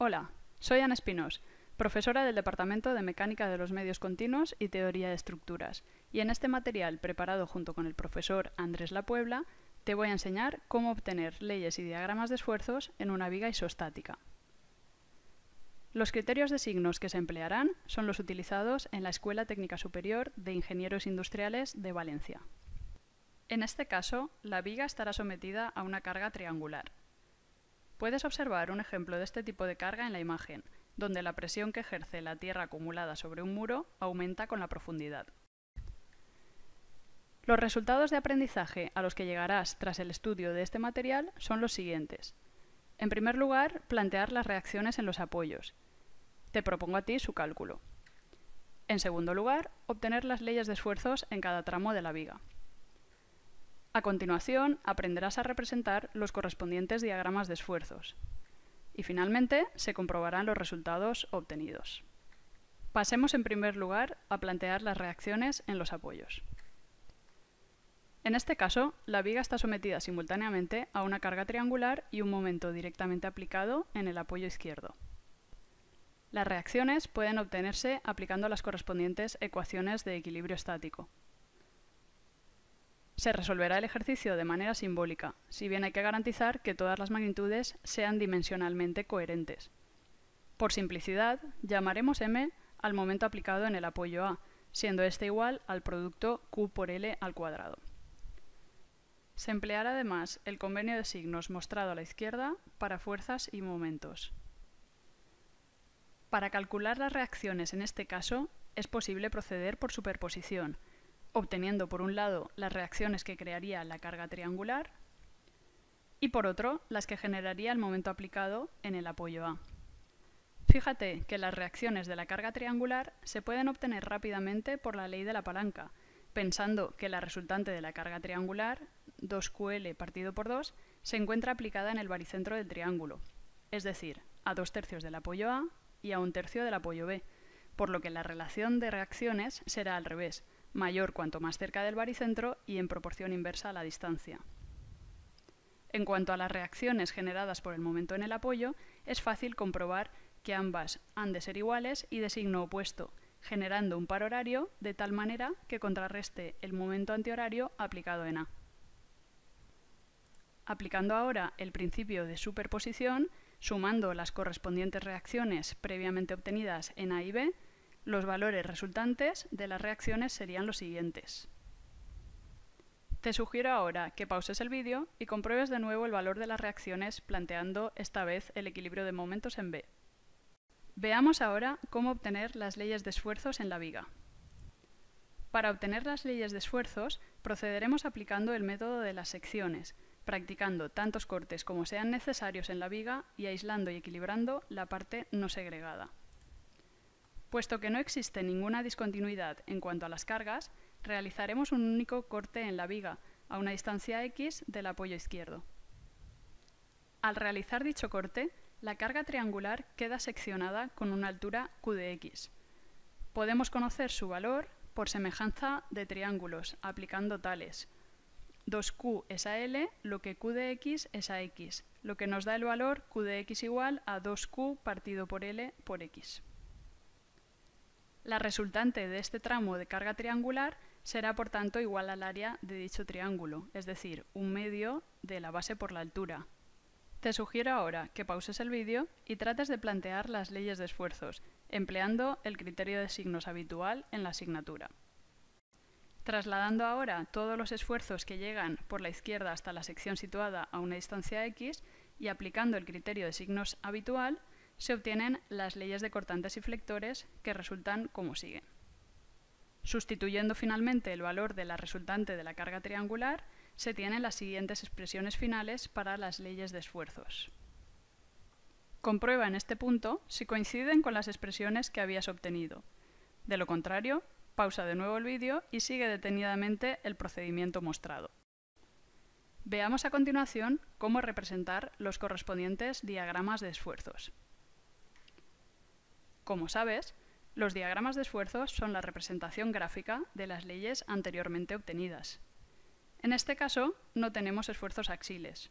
Hola, soy Ana Espinós, profesora del Departamento de Mecánica de los Medios Continuos y Teoría de Estructuras, y en este material preparado junto con el profesor Andrés La Puebla, te voy a enseñar cómo obtener leyes y diagramas de esfuerzos en una viga isostática. Los criterios de signos que se emplearán son los utilizados en la Escuela Técnica Superior de Ingenieros Industriales de Valencia. En este caso, la viga estará sometida a una carga triangular, Puedes observar un ejemplo de este tipo de carga en la imagen, donde la presión que ejerce la tierra acumulada sobre un muro aumenta con la profundidad. Los resultados de aprendizaje a los que llegarás tras el estudio de este material son los siguientes. En primer lugar, plantear las reacciones en los apoyos. Te propongo a ti su cálculo. En segundo lugar, obtener las leyes de esfuerzos en cada tramo de la viga. A continuación, aprenderás a representar los correspondientes diagramas de esfuerzos. Y finalmente, se comprobarán los resultados obtenidos. Pasemos en primer lugar a plantear las reacciones en los apoyos. En este caso, la viga está sometida simultáneamente a una carga triangular y un momento directamente aplicado en el apoyo izquierdo. Las reacciones pueden obtenerse aplicando las correspondientes ecuaciones de equilibrio estático. Se resolverá el ejercicio de manera simbólica, si bien hay que garantizar que todas las magnitudes sean dimensionalmente coherentes. Por simplicidad, llamaremos m al momento aplicado en el apoyo A, siendo este igual al producto Q por L al cuadrado. Se empleará además el convenio de signos mostrado a la izquierda para fuerzas y momentos. Para calcular las reacciones en este caso, es posible proceder por superposición, obteniendo por un lado las reacciones que crearía la carga triangular y por otro las que generaría el momento aplicado en el apoyo A. Fíjate que las reacciones de la carga triangular se pueden obtener rápidamente por la ley de la palanca, pensando que la resultante de la carga triangular, 2QL partido por 2, se encuentra aplicada en el baricentro del triángulo, es decir, a dos tercios del apoyo A y a un tercio del apoyo B, por lo que la relación de reacciones será al revés, mayor cuanto más cerca del baricentro y en proporción inversa a la distancia. En cuanto a las reacciones generadas por el momento en el apoyo, es fácil comprobar que ambas han de ser iguales y de signo opuesto, generando un par horario de tal manera que contrarreste el momento antihorario aplicado en A. Aplicando ahora el principio de superposición, sumando las correspondientes reacciones previamente obtenidas en A y B, los valores resultantes de las reacciones serían los siguientes. Te sugiero ahora que pauses el vídeo y compruebes de nuevo el valor de las reacciones planteando esta vez el equilibrio de momentos en B. Veamos ahora cómo obtener las leyes de esfuerzos en la viga. Para obtener las leyes de esfuerzos, procederemos aplicando el método de las secciones, practicando tantos cortes como sean necesarios en la viga y aislando y equilibrando la parte no segregada. Puesto que no existe ninguna discontinuidad en cuanto a las cargas, realizaremos un único corte en la viga a una distancia x del apoyo izquierdo. Al realizar dicho corte, la carga triangular queda seccionada con una altura q de x. Podemos conocer su valor por semejanza de triángulos, aplicando tales. 2q es a L, lo que q de x es a x, lo que nos da el valor q de x igual a 2q partido por L por x. La resultante de este tramo de carga triangular será por tanto igual al área de dicho triángulo, es decir, un medio de la base por la altura. Te sugiero ahora que pauses el vídeo y trates de plantear las leyes de esfuerzos, empleando el criterio de signos habitual en la asignatura. Trasladando ahora todos los esfuerzos que llegan por la izquierda hasta la sección situada a una distancia x y aplicando el criterio de signos habitual, se obtienen las leyes de cortantes y flectores que resultan como siguen. Sustituyendo finalmente el valor de la resultante de la carga triangular, se tienen las siguientes expresiones finales para las leyes de esfuerzos. Comprueba en este punto si coinciden con las expresiones que habías obtenido. De lo contrario, pausa de nuevo el vídeo y sigue detenidamente el procedimiento mostrado. Veamos a continuación cómo representar los correspondientes diagramas de esfuerzos. Como sabes, los diagramas de esfuerzos son la representación gráfica de las leyes anteriormente obtenidas. En este caso, no tenemos esfuerzos axiles.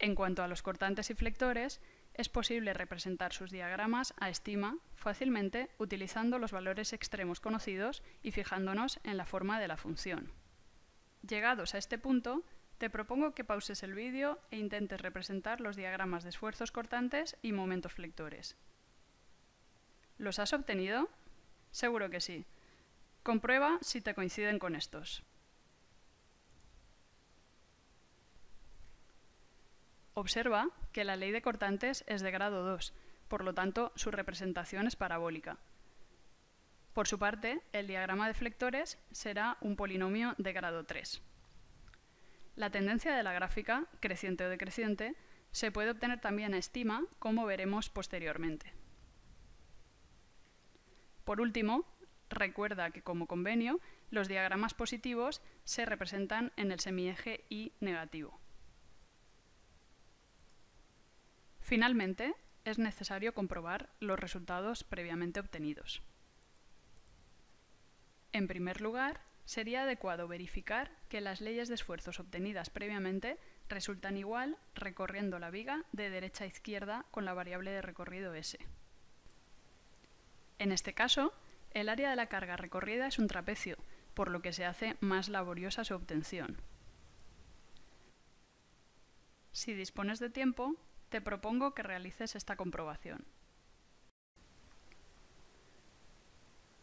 En cuanto a los cortantes y flectores, es posible representar sus diagramas a estima fácilmente utilizando los valores extremos conocidos y fijándonos en la forma de la función. Llegados a este punto, te propongo que pauses el vídeo e intentes representar los diagramas de esfuerzos cortantes y momentos flectores. ¿Los has obtenido? Seguro que sí. Comprueba si te coinciden con estos. Observa que la ley de cortantes es de grado 2, por lo tanto su representación es parabólica. Por su parte, el diagrama de flectores será un polinomio de grado 3. La tendencia de la gráfica, creciente o decreciente, se puede obtener también a estima, como veremos posteriormente. Por último, recuerda que como convenio, los diagramas positivos se representan en el semieje I negativo. Finalmente, es necesario comprobar los resultados previamente obtenidos. En primer lugar, sería adecuado verificar que las leyes de esfuerzos obtenidas previamente resultan igual recorriendo la viga de derecha a izquierda con la variable de recorrido S. En este caso, el área de la carga recorrida es un trapecio, por lo que se hace más laboriosa su obtención. Si dispones de tiempo, te propongo que realices esta comprobación.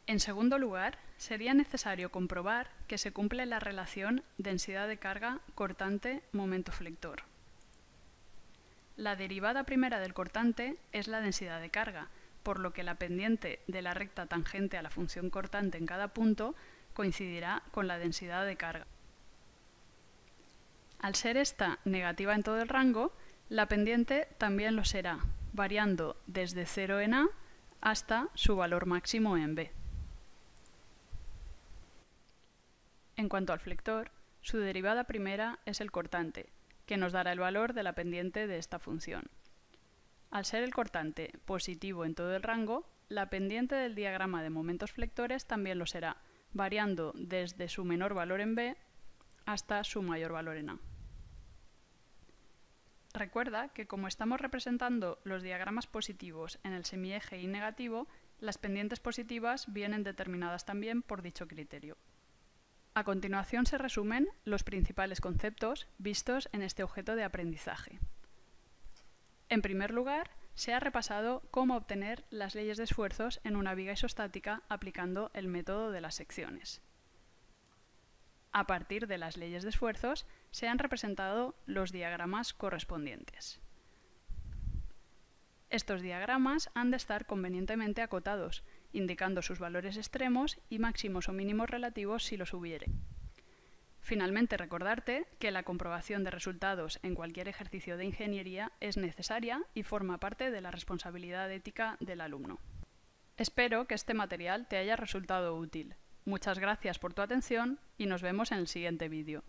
En segundo lugar, sería necesario comprobar que se cumple la relación densidad de carga cortante-momento flector. La derivada primera del cortante es la densidad de carga, por lo que la pendiente de la recta tangente a la función cortante en cada punto coincidirá con la densidad de carga. Al ser esta negativa en todo el rango, la pendiente también lo será, variando desde 0 en A hasta su valor máximo en B. En cuanto al flector, su derivada primera es el cortante, que nos dará el valor de la pendiente de esta función. Al ser el cortante positivo en todo el rango, la pendiente del diagrama de momentos flectores también lo será, variando desde su menor valor en B hasta su mayor valor en A. Recuerda que como estamos representando los diagramas positivos en el semieje y negativo, las pendientes positivas vienen determinadas también por dicho criterio. A continuación se resumen los principales conceptos vistos en este objeto de aprendizaje. En primer lugar, se ha repasado cómo obtener las leyes de esfuerzos en una viga isostática aplicando el método de las secciones. A partir de las leyes de esfuerzos se han representado los diagramas correspondientes. Estos diagramas han de estar convenientemente acotados, indicando sus valores extremos y máximos o mínimos relativos si los hubiere. Finalmente, recordarte que la comprobación de resultados en cualquier ejercicio de ingeniería es necesaria y forma parte de la responsabilidad ética del alumno. Espero que este material te haya resultado útil. Muchas gracias por tu atención y nos vemos en el siguiente vídeo.